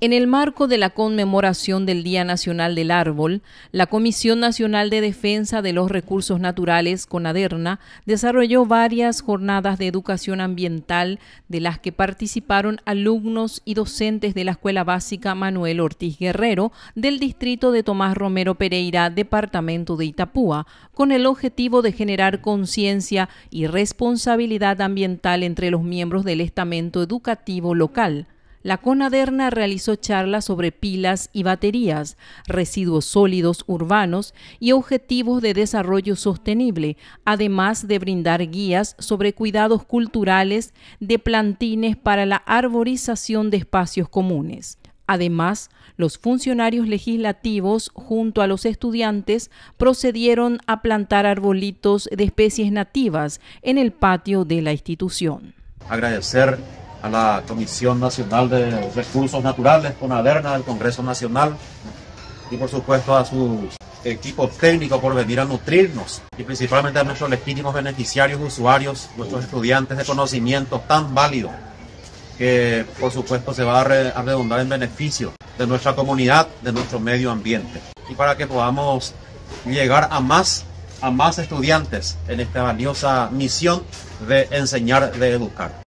En el marco de la conmemoración del Día Nacional del Árbol, la Comisión Nacional de Defensa de los Recursos Naturales, CONADERNA, desarrolló varias jornadas de educación ambiental de las que participaron alumnos y docentes de la Escuela Básica Manuel Ortiz Guerrero del distrito de Tomás Romero Pereira, departamento de Itapúa, con el objetivo de generar conciencia y responsabilidad ambiental entre los miembros del estamento educativo local. La Conaderna realizó charlas sobre pilas y baterías, residuos sólidos urbanos y objetivos de desarrollo sostenible, además de brindar guías sobre cuidados culturales de plantines para la arborización de espacios comunes. Además, los funcionarios legislativos junto a los estudiantes procedieron a plantar arbolitos de especies nativas en el patio de la institución. Agradecer a la Comisión Nacional de Recursos Naturales, con Aderna del Congreso Nacional y por supuesto a sus equipos técnico por venir a nutrirnos y principalmente a nuestros legítimos beneficiarios, usuarios, nuestros estudiantes de conocimiento tan válido que por supuesto se va a, a redundar en beneficio de nuestra comunidad, de nuestro medio ambiente y para que podamos llegar a más a más estudiantes en esta valiosa misión de enseñar, de educar.